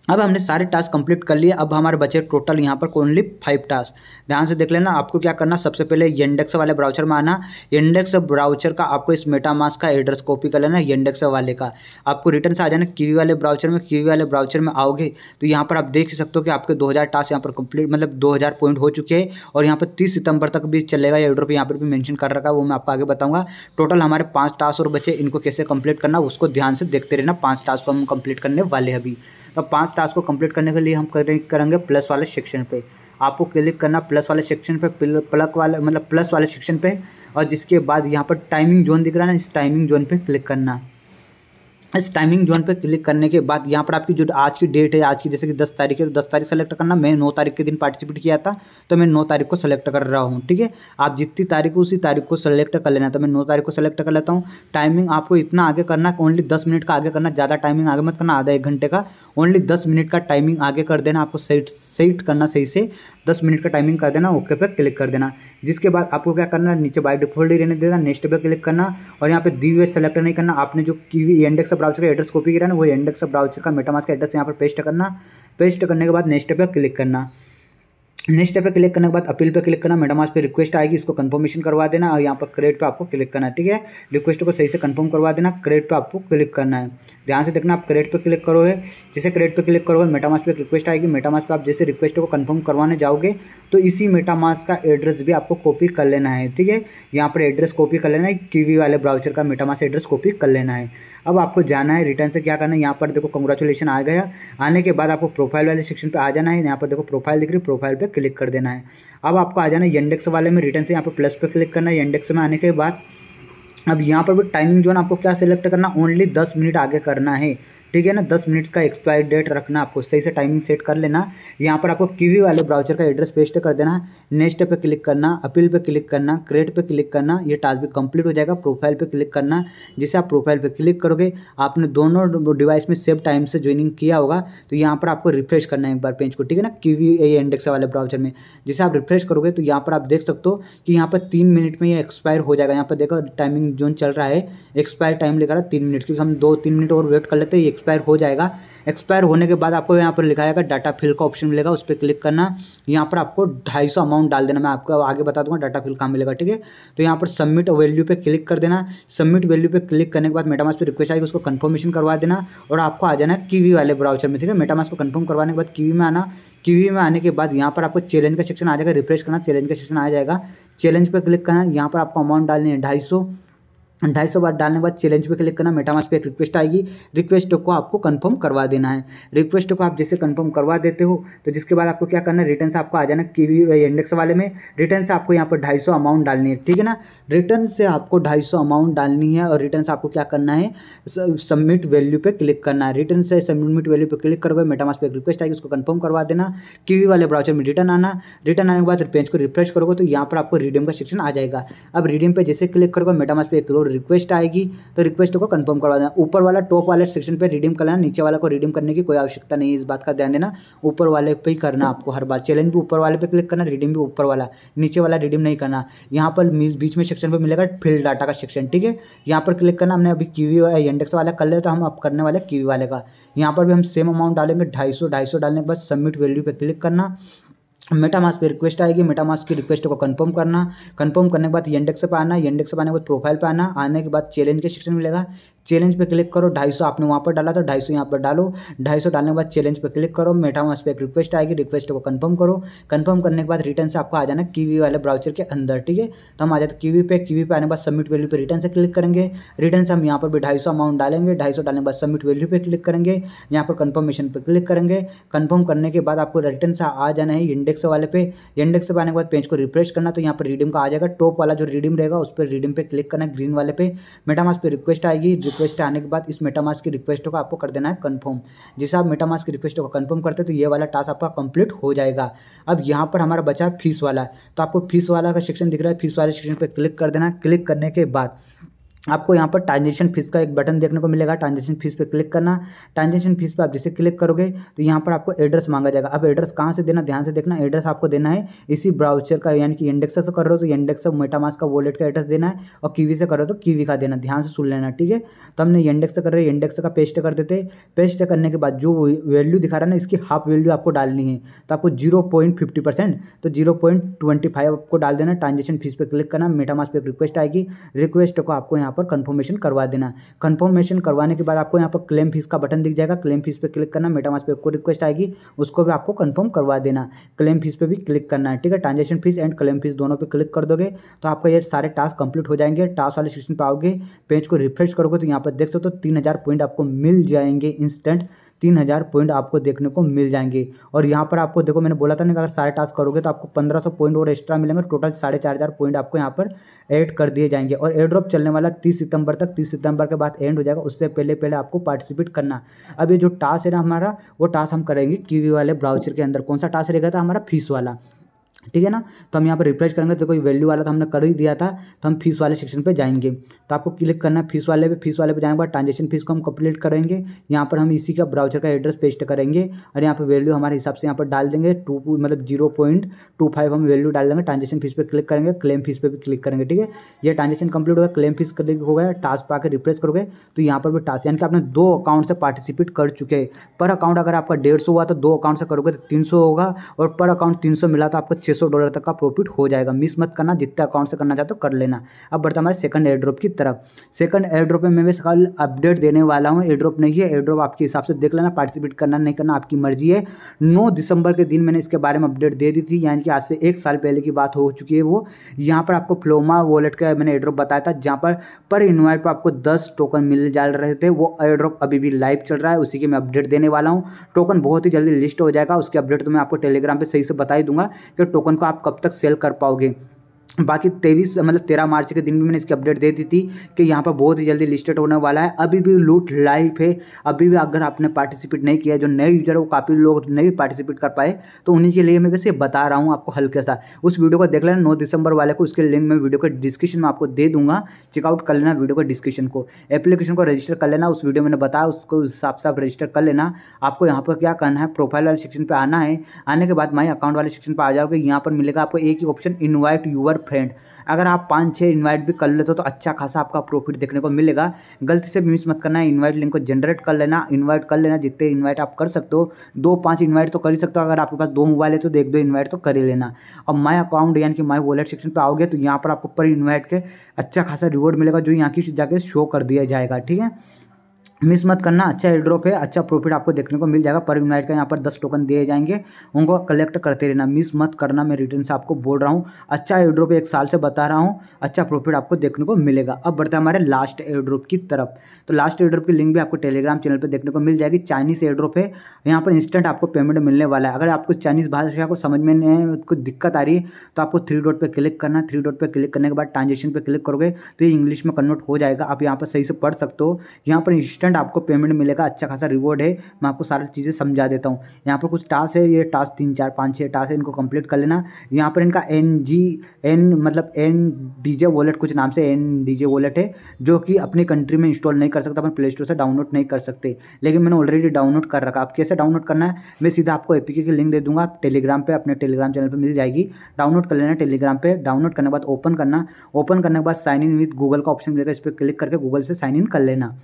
अब हमने सारे टास्क कंप्लीट कर लिए अब हमारे बचे टोटल यहाँ पर ओनली फाइव टास्क ध्यान से देख लेना आपको क्या करना सबसे पहले इंडेक्स वाले ब्राउचर में आना इंडेक्स ब्राउचर का आपको इस मेटामास का एड्रेस कॉपी कर लेना इंडेक्स वाले का आपको रिटर्न से आ जाना कीवी वाले ब्राउचर में कीवी वाले ब्राउचर में आओगे तो यहाँ पर आप देख सकते हो कि आपके दो टास्क यहाँ पर कंप्लीट मतलब दो पॉइंट हो चुके हैं और यहाँ पर तीस सितंबर तक भी चलेगा ये ऑर्डर यहाँ पर भी मैंशन कर रखा है वो मैं आपको आगे बताऊँगा टोटल हमारे पाँच टास्क और बचे इनको कैसे कंप्लीट करना उसको ध्यान से देखते रहना पाँच टास्क को हम कंप्लीट करने वाले अभी अब पाँच टास्क को कंप्लीट करने के लिए हम करेंगे प्लस वाले सेक्शन पे आपको क्लिक करना प्लस वाले सेक्शन पे प्लक वाले मतलब प्लस वाले सेक्शन पे और जिसके बाद यहाँ पर टाइमिंग जोन दिख रहा है ना इस टाइमिंग जोन पे क्लिक करना इस टाइमिंग जोन पे क्लिक करने के बाद यहाँ पर आपकी जो आज की डेट है आज की जैसे कि दस तारीख है तो दस तारीख सेलेक्ट करना मैं नौ तारीख के दिन पार्टिसिपेट किया था तो मैं नौ तारीख को सेलेक्ट कर रहा हूँ ठीक है आप जितनी तारीख उसी तारीख को सेलेक्ट कर लेना तो मैं नौ तारीख को सेलेक्ट कर लेता हूँ टाइमिंग आपको इतना आगे करना ओनली दस मिनट का आगे करना ज़्यादा टाइमिंग आगे मत करना आधा एक घंटे का ओनली दस मिनट का टाइमिंग आगे कर देना आपको सेट सेट करना सही से दस मिनट का टाइमिंग कर देना ओके पे क्लिक कर देना जिसके बाद आपको क्या करना है नीचे बाई डिफॉल्ट ही रहने देना नेक्स्ट पे क्लिक करना और यहाँ पे दी वे सेलेक्ट नहीं करना आपने जो कीवी इंडेक्स ब्राउचर का एड्रेस कॉपी किया ना वो इंडेक्स ब्राउचर का मेटामास का एड्रेस यहाँ पर पेस्ट करना पेस्ट करने के बाद नेक्स्ट पे क्लिक करना नेक्स्ट पे क्लिक करने के बाद अपील पे क्लिक करना मैडम आज पे रिक्वेस्ट आएगी इसको कंफर्मेशन करवा देना और यहाँ पर क्रेडिट पे आपको क्लिक करना है ठीक है रिक्वेस्ट को सही से कंफर्म करवा देना क्रेडिट पे आपको क्लिक करना है ध्यान से देखना आप क्रेडिट पे क्लिक करोगे जैसे क्रेडिट पे क्लिक करोगे मेटामास पे रिक्वेस्ट आएगी मेटामास पे आप जैसे रिक्वेस्ट को कंफर्म करवाने जाओगे तो इसी मेटामास का एड्रेस भी आपको कॉपी कर लेना है ठीक है यहाँ पर एड्रेस कॉपी कर लेना है टीवी वाले ब्राउचर का मेटामास एड्रेस कॉपी कर लेना है अब आपको जाना है रिटर्न से क्या करना है यहाँ पर देखो कंग्रेचुलेशन आ गया आने के बाद आपको प्रोफाइल वाले सेक्शन पर आ जाना है यहाँ पर देखो प्रोफाइल दिख रही है प्रोफाइल पर क्लिक कर देना है अब आपको आ जाना है इंडेक्स वाले में रिटर्न से यहाँ पर प्लस पर क्लिक करना है इंडेक्स में आने के बाद अब यहाँ पर भी टाइमिंग जो है आपको क्या सिलेक्ट करना ओनली दस मिनट आगे करना है ठीक है ना दस मिनट का एक्सपायर डेट रखना आपको सही से टाइमिंग सेट कर लेना यहाँ पर आपको कीवी वाले ब्राउजर का एड्रेस पेस्ट कर देना नेक्स्ट पे क्लिक करना अपील पे क्लिक करना क्रेट पे क्लिक करना ये टास्क भी कंप्लीट हो जाएगा प्रोफाइल पे क्लिक करना जिसे आप प्रोफाइल पे क्लिक करोगे आपने दोनों डिवाइस में सेव टाइम से ज्वाइनिंग किया होगा तो यहाँ पर आपको रिफ्रेश करना है एक बार पेज को ठीक है ना कीवी ए इंडेक्स वाले ब्राउजर में जिसे आप रिफ्रेश करोगे तो यहाँ पर आप देख सकते हो कि यहाँ पर तीन मिनट में ये एक्सपायर हो जाएगा यहाँ पर देखो टाइमिंग जोन चल रहा है एक्सपायर टाइम लेकर तीन मिनट क्योंकि हम दो तीन मिनट और वेट कर लेते हैं एक्सपायर हो जाएगा एक्सपायर होने के बाद आपको यहाँ पर लिखा जाएगा डाटा फिल का ऑप्शन मिलेगा उस पर क्लिक करना यहाँ पर आपको ढाई सौ अमाउंट डाल देना मैं आपको आगे बता दूंगा डाटा फिल कहाँ मिलेगा ठीक है तो यहाँ पर सबमिट वैल्यू पे क्लिक कर देना सबमिट वैल्यू पे क्लिक करने के बाद मेटामास पे रिक्वेस्ट आएगी उसको कंफर्मेशन करवा देना और आपको आ जाना कीवी वाले ब्राउचर में ठीक है मेटामास को कन्फर्म करवाने के बाद कीवी में आना कीवी में आने के बाद यहाँ पर आपको चैलेंज का सेक्शन आ जाएगा रिफ्रेश करना चैलेंज का सेक्शन आ जाएगा चैलेंज पर क्लिक करना यहाँ पर आपको अमाउंट डालनी है ढाई ढाई सौ बार डालने के बाद चैलेंज पे क्लिक करना मेटामास पे एक रिक्वेस्ट आएगी रिक्वेस्ट को आपको कंफर्म करवा देना है रिक्वेस्ट को आप जैसे कंफर्म करवा देते हो तो जिसके बाद आपको क्या करना है रिटर्न से आपको आ जाना की इंडेक्स वाले में रिटर्न से आपको यहाँ पर ढाई सौ अमाउंट डालनी है ठीक है ना रिटर्न से आपको ढाई सौ अमाउंट डालनी है और रिटर्न से आपको क्या करना है सबमिट वैल्यू पर क्लिक करना है रिटर्न से सबमिट वैल्यू पर क्लिक करोगे मेटामास पे एक रिक्वेस्ट आएगी उसको कन्फर्म करवा देना कीवी वाले ब्राउचर में रिटर्न आना रिटर्न आने के बाद पेज को रिफ्रेश करोगे तो यहाँ पर आपको रिडीम का सेक्शन आ जाएगा अब रिडीम पर जैसे क्लिक करोगे मेटामास पे एक रिक्वेस्ट आएगी तो रिक्वेस्ट को कंफर्म करवा देना ऊपर वाला टॉप वाले सेक्शन पर रिडीम करना नीचे वाला को रिडीम करने की कोई आवश्यकता नहीं इस बात का ध्यान देना ऊपर वाले पे ही करना आपको हर बार चैलेंज भी ऊपर वाले पे क्लिक करना रिडीम भी ऊपर वाला नीचे वाला रिडीम नहीं करना यहाँ पर बीच में सेक्शन पर मिलेगा फील्ड डाटा का सेक्शन ठीक है यहाँ पर क्लिक करना हमने अभी की इंडेक्स वाला कर लिया तो हम अब करने वाले की वाले का यहाँ पर भी हम सेम अमाउंट डालेंगे ढाई सौ डालने के बाद सबमिट वैल्यू पर क्लिक करना मेटामास पे रिक्वेस्ट आएगी मेटामास की रिक्वेस्ट को कंफर्म करना कंफर्म करने के बाद येंडेक्स पे आना येंडेक्स पे आने के बाद प्रोफाइल पे आना आने के बाद चैलेंज के सेक्शन मिलेगा चैलेंज पे क्लिक करो ढाई सौ आपने वहाँ पर डाला था ढाई सौ यहाँ पर डालो ढाई सौ डालने के बाद चैलेंज पे क्लिक करो वहाँ पे एक रिक्वेस्ट आएगी रिक्वेस्ट को कंफर्म करो कंफर्म करने के बाद रिटर्न से आपको आ जाना कीवी वाले ब्राउचर के अंदर ठीक है तो हम आ जाते कीवी पे कीवी पे आने के बाद सबमिट वैल्यू पे रिटर्न से क्लिक करेंगे रिटर्न से हम यहाँ पर भी ढाई सौ अमाउंट डालेंगे ढाई सौ डालने के बाद सबमिट वैल्यू पर क्लिक करेंगे यहाँ पर कन्फर्मेशन पर क्लिक करेंगे कन्फर्म करने के बाद आपको रिटर्न से आ जाना है इंडेक्स वाले पे इंडेक्स पर आने के बाद पेज को रिफ्रेश करना तो यहाँ पर रिडीम का आ जाएगा टॉप वाला जो रिडीम रहेगा उस पर रिडीम पर क्लिक करना ग्रीन वाले पे मेटामास पे रिक्वेस्ट आएगी रिक्वेस्ट आने के बाद इस मेटामास की रिक्वेस्ट को आपको कर देना है कन्फर्म जैसे आप मेटामास की रिक्वेस्ट को कन्फर्म करते हैं तो ये वाला टास्क आपका कंप्लीट हो जाएगा अब यहाँ पर हमारा बचा फीस वाला तो आपको फीस वाला का सेक्शन दिख रहा है फीस वाले सेक्शन पर क्लिक कर देना क्लिक करने के बाद आपको यहाँ पर ट्रांजेक्शन फीस का एक बटन देखने को मिलेगा ट्रांजेक्शन फीस पे क्लिक करना ट्रांजेक्शन फीस पे आप जैसे क्लिक करोगे तो यहाँ पर आपको एड्रेस मांगा जाएगा अब एड्रेस कहाँ से देना ध्यान से देखना एड्रेस आपको देना है इसी ब्राउचर का यानी कि इंडेक्स से कर रहे हो तो इंडेक्स मेटामास का वॉलेट का एड्रेस देना है और कीवी से कर रहे हो तो कीवी का देना ध्यान से सुन लेना ठीक है तो हमने इंडेक्स से कर रहे इंडेक्स का पेस्ट कर देते पेस्ट करने के बाद जो वैल्यू दिखा रहा है ना इसकी हाफ वैल्यू आपको डालनी है तो आपको जीरो पॉइंट फिफ्टी परसेंट तो जीरो पॉइंट ट्वेंटी फाइव आपको डाल देना ट्रांजेक्शन फीस पर क्लिक करना मेटामास पर रिक्वेस्ट आएगी रिक्वेस्ट को आपको यहाँ पर कन्फर्मेशन करवा देना कन्फर्मेशन करवाने के बाद आपको यहाँ पर क्लेम फीस का बटन दिख जाएगा क्लेम फीस पर क्लिक करना मेटामास पे को रिक्वेस्ट आएगी उसको भी आपको कन्फर्म करवा देना क्लेम फीस पे भी क्लिक करना है ठीक है transaction fees and claim fees दोनों पर क्लिक कर दोगे तो आपका ये सारे टास्क कंप्लीट हो जाएंगे टास्क वाले सेक्शन पर आओगे पेज को रिफ्रेश करोगे तो यहाँ पर देख सकते हो तीन तीन पॉइंट आपको मिल जाएंगे इंस्टेंट तीन हज़ार पॉइंट आपको देखने को मिल जाएंगे और यहाँ पर आपको देखो मैंने बोला था ना कि अगर सारे टास्क करोगे तो आपको पंद्रह सौ पॉइंट और एक्स्ट्रा मिलेंगे टोटल साढ़े चार हज़ार पॉइंट आपको यहाँ पर ऐड कर दिए जाएंगे और एयर ड्रॉप चलने वाला तीस सितंबर तक तीस सितंबर के बाद एंड हो जाएगा उससे पहले पहले आपको पार्टिसिपेट करना अब ये जो टास्क है ना हमारा वो टास्क हम करेंगे कीवी वाले ब्राउचर के अंदर कौन सा टास्क रहेगा था हमारा फीस वाला ठीक है ना तो हम यहाँ पर रिफ्रेश करेंगे तो कोई वैल्यू वाला तो हमने कर ही दिया था तो हम फीस वाले सेक्शन पे जाएंगे तो आपको क्लिक करना है फीस वाले पे फीस वाले पे जाने के बाद ट्रांजेक्शन फीस को हम कंप्लीट करेंगे यहाँ पर हम इसी का ब्राउजर का एड्रेस पेस्ट करेंगे और यहाँ पर वैल्यू हमारे हिसाब से यहाँ पर डाल देंगे टू मतलब जीरो पॉइंट टू फाइव हम वैल्यू डाल देंगे ट्रांजेक्शन फीस पर क्लिक करेंगे क्लेम फीस पर भी क्लिक करेंगे ठीक है यह ट्रांजेक्शन कंप्लीट होगा क्लेम फीस क्लिक हो गया टास्क पा रिफ्रेश करोगे तो यहाँ पर भी टास्क यानी कि आपने दो अकाउंट से पार्टिसिपेट कर चुके हैं पर अकाउंट अगर आपका डेढ़ हुआ तो दो अकाउंट से करोगे तो तीन होगा और पर अकाउंट तीन मिला तो आपका छः सौ डॉलर तक का प्रॉफिट हो जाएगा मिस मत करना जितने अकाउंट से करना चाहते हो कर लेना अब बढ़ता हमारे सेकंड एयर की तरफ सेकंड एयर में मैं भी कल अपडेट देने वाला हूँ एयर नहीं है एयर आपके हिसाब से देख लेना पार्टिसिपेट करना नहीं करना आपकी मर्जी है नौ दिसंबर के दिन मैंने इसके बारे में अपडेट दे दी थी यानी कि आज से एक साल पहले की बात हो चुकी है वो यहाँ पर आपको फ्लोमा वॉलेट का मैंने एयर बताया था जहाँ पर पर इन्वाइट पर आपको दस टोकन मिल जा रहे थे वो एयर अभी भी लाइव चल रहा है उसी की मैं अपडेट देने वाला हूँ टोकन बहुत ही जल्दी लिस्ट हो जाएगा उसके अपडेट तो मैं आपको टेलीग्राम पर सही से बताई दूंगा कि टोकन टोकन को आप कब तक सेल कर पाओगे बाकी तेईस मतलब तेरह मार्च के दिन भी मैंने इसकी अपडेट दे दी थी कि यहाँ पर बहुत ही जल्दी लिस्टेड होने वाला है अभी भी लूट लाइफ है अभी भी अगर आपने पार्टिसिपेट नहीं किया जो नए यूजर वो काफ़ी लोग नहीं पार्टिसिपेट कर पाए तो उन्हीं के लिए मैं वैसे बता रहा हूँ आपको हल्के सा उस वीडियो को देख लेना नौ दिसंबर वाले को उसके लिंक मैं वीडियो के डिस्क्रिप्शन में आपको दे दूँगा चेकआउट कर लेना वीडियो के डिस्क्रिप्शन को एप्लीकेशन को रजिस्टर कर लेना उस वीडियो मैंने बताया उसको हिसाब से आप रजिस्टर कर लेना आपको यहाँ पर क्या करना है प्रोफाइल वाले सेक्शन पर आना है आने के बाद माई अकाउंट वाले सेक्शन पर आ जाओगे यहाँ पर मिलेगा आपको एक ही ऑप्शन इन्वाइट यूअर पर फ्रेंड अगर आप पाँच छः इन्वाइट भी कर लेते हो तो अच्छा खासा आपका प्रॉफिट देखने को मिलेगा गलती से मिस मत करना इन्वाइट लिंक को जनरेट कर लेना इन्वाइट कर लेना जितने इन्वाइट आप कर सकते हो दो पाँच इन्वाइट तो कर ही सकते हो अगर आपके पास दो मोबाइल है तो एक दो इन्वाइट तो कर ही लेना और माई अकाउंट यानी कि माई वॉलेट सेक्शन पर आओगे तो यहाँ पर आपको पर इन्वाइट के अच्छा खासा रिवॉर्ड मिलेगा जो यहाँ की जाके शो कर दिया जाएगा ठीक है मिस मत करना अच्छा एड्रॉप है अच्छा प्रॉफिट आपको देखने को मिल जाएगा पर यूनाइट का यहाँ पर दस टोकन दिए जाएंगे उनको कलेक्ट करते रहना मिस मत करना मैं रिटर्न से आपको बोल रहा हूँ अच्छा एड्रॉप एक साल से बता रहा हूँ अच्छा प्रॉफिट आपको देखने को मिलेगा अब बढ़ते हैं हमारे लास्ट एड्रॉप की तरफ तो लास्ट एड्रॉप की लिंक भी आपको टेलीग्राम चैनल पर देखने को मिल जाएगी चाइनीज़ एड्रॉप है यहाँ पर इंस्टेंट आपको पेमेंट मिलने वाला है अगर आपको चाइनीज़ भाषा को समझ में नहीं कोई दिक्कत आ रही है तो आपको थ्री डॉट पर क्लिक करना थ्री डॉट पर क्लिक करने के बाद ट्रांजेक्शन पर क्लिक करोगे तो ये इंग्लिश में कन्वर्ट हो जाएगा आप यहाँ पर सही से पढ़ सकते हो यहाँ पर इंस्टेंट इंस्टेंट आपको पेमेंट मिलेगा अच्छा खासा रिवॉर्ड है मैं आपको सारी चीज़ें समझा देता हूँ यहाँ पर कुछ टास्क है ये टास्क तीन चार पाँच छः टास्क है इनको कंप्लीट कर लेना यहाँ पर इनका एन जी एन मतलब एन डी जे वॉलेट कुछ नाम से एन डी जे वॉलेट है जो कि अपनी कंट्री में इंस्टॉल नहीं कर सकता अपन प्ले स्टोर से डाउनलोड नहीं कर सकते लेकिन मैंने ऑलरेडी डाउनलोड कर रखा आप कैसे डाउनलोड करना है मैं सीधा आपको एपीके की लिंक दे दूँगा आप टेलीग्राम पर अपने टेलीग्राम चैनल पर मिल जाएगी डाउनलोड कर लेना टेलीग्राम पर डाउनलोड करने के बाद ओपन करना ओपन करने के बाद साइन इन विद गूगल का ऑप्शन मिलेगा इस पर क्लिक करके गूगल से साइन इन कर लेना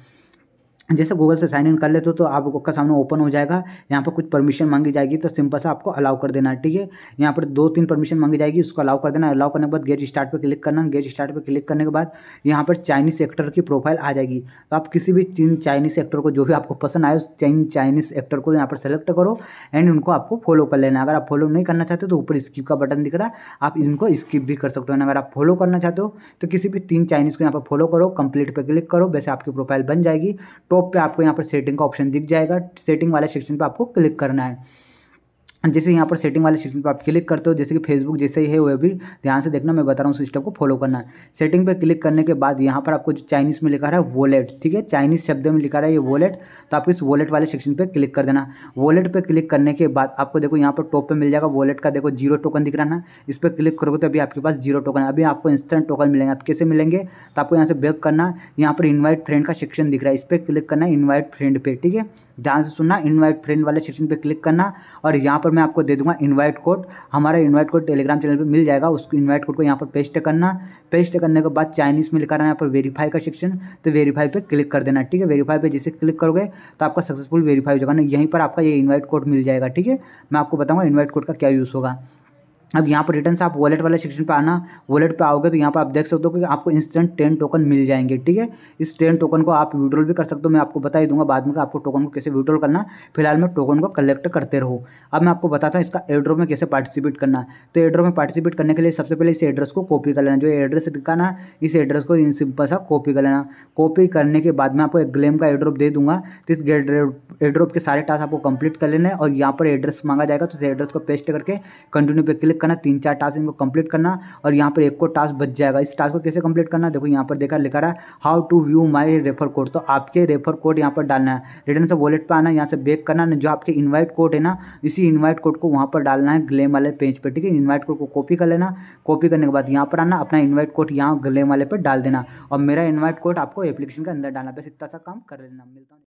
जैसे गूगल से साइन इन कर लेते हो तो आप आपका सामने ओपन हो जाएगा यहाँ पर कुछ परमिशन मांगी जाएगी तो सिंपल सा आपको अलाउ कर देना है ठीक है यहाँ पर दो तीन परमिशन मांगी जाएगी उसको अलाउ कर देना अलाउ करने के बाद गेट स्टार्ट पर क्लिक करना गेट स्टार्ट पर क्लिक करने के बाद यहाँ पर चाइनीज एक्टर की प्रोफाइल आ जाएगी तो आप किसी भी चीन चाइनीज एक्टर को जो भी आपको पसंद आए उस चीन चाइनीस एक्टर को यहाँ पर सेलेक्ट करो एंड उनको आपको फॉलो कर लेना अगर आप फॉलो नहीं करना चाहते तो ऊपर स्किप का बटन दिख रहा है आप इनको स्किप भी कर सकते हो अगर आप फॉलो करना चाहते हो तो किसी भी तीन चाइनीज़ को यहाँ पर फॉलो करो कंप्लीट पर क्लिक करो वैसे आपकी प्रोफाइल बन जाएगी टॉप पे आपको यहाँ पर सेटिंग का ऑप्शन दिख जाएगा सेटिंग वाले सेक्शन पे आपको क्लिक करना है जैसे यहाँ पर सेटिंग वाले सेक्शन पर आप क्लिक करते हो जैसे कि फेसबुक जैसे ही है वह भी ध्यान से देखना मैं बता रहा हूँ सिस्टम को फॉलो करना है सेटिंग पे क्लिक करने के बाद यहाँ पर आपको जो चाइनीज़ में लिखा रहा है वॉलेट ठीक है चाइनीज़ शब्द में लिखा रहा है ये वॉलेट तो आपको इस वॉलेट वाले सेक्शन पर क्लिक कर देना वॉलेट पर क्लिक करने के बाद आपको देखो यहाँ पर टॉप पर मिल जाएगा वॉलेट का देखो जीरो टोकन दिख रहा ना इस पर क्लिक करोगे तो अभी आपके पास जीरो टोकन अभी आपको इंस्टेंट टोकन मिलेंगे आप कैसे मिलेंगे तो आपको यहाँ से बैक करना यहाँ पर इन्वाइट फ्रेंड का सेक्शन दिख रहा है इस पर क्लिक करना है इन्वाइट फ्रेंड पर ठीक है ध्यान से सुनना इन्वाइट फ्रेंड वाले सेक्शन पर क्लिक करना और यहाँ पर मैं आपको दे दूंगा इन्वाइट कोड हमारा इन्वाइट कोड टेलीग्राम चैनल पर मिल जाएगा उसको इन्वाइट कोड को यहाँ पर पेस्ट करना पेस्ट करने के बाद चाइनीज़ में लिखा रहा है यहाँ पर वेरीफाई का सेक्शन तो वेरीफाई पर क्लिक कर देना ठीक है वेरीफाई पर जैसे क्लिक करोगे तो आपका सक्सेसफुल वेरीफाई हो जाएगा यहीं पर आपका ये इन्वाइट कोड मिल जाएगा ठीक है मैं आपको बताऊँगा इन्वाइट कोड का क्या यूज़ होगा अब यहाँ पर रिटर्न से आप वॉलेट वाले सेक्शन पर आना वॉलेट पे आओगे तो यहाँ पर आप देख सकते हो कि आपको इंस्टेंट टेन टोकन मिल जाएंगे ठीक है इस टेन टोकन को आप विड्रॉल भी कर सकते हो मैं आपको बता ही दूंगा बाद में आपको टोकन को कैसे विड्रॉल करना फिलहाल मैं टोकन को कलेक्ट करते रहो अब मैं आपको बताता हूँ इसका एड्रो में कैसे पार्टिसिपेट करना तो एड्रो में पार्टिसिपेट करने के लिए सबसे पहले इस एड्रेस को कॉपी कर लेना जो एड्रेस ना इस एड्रेस को सिंपल सा कॉपी कर लेना कॉपी करने के बाद में आपको एक ग्लेम का एड्रोप दे दूंगा तो इस एड्रोप के सारे टास्क आपको कंप्लीट कर लेना है और यहाँ पर एड्रेस मांगा जाएगा तो इस एड्रेस को पेस्ट करके कंटिन्यू पर क्लिक करना तीन चार टास्क इनको कंप्लीट करना और यहाँ पर एक को टास्क बच जाएगा इस टास्क को कैसे कंप्लीट करना देखो यहाँ पर देखा लिखा रहा है how to view my refer code तो आपके रेफर कोड यहाँ पर डालना है रिटर्न से वॉलेट पर आना यहाँ से बेक करना जो आपके इन्वाइट कोड है ना इसी इन्वाइट कोड को वहाँ पर डालना है ग्लेम वाले पेज पर ठीक है इन्वाइट कोड को कॉपी कर लेना कॉपी करने के बाद यहाँ पर आना अपना इन्वाइट कोड यहाँ ग्लेम वाले पर डाल देना और मेरा इन्वाइट कोड आपको एप्लीकेशन के अंदर डालना बस इतना सा काम कर लेना मिलता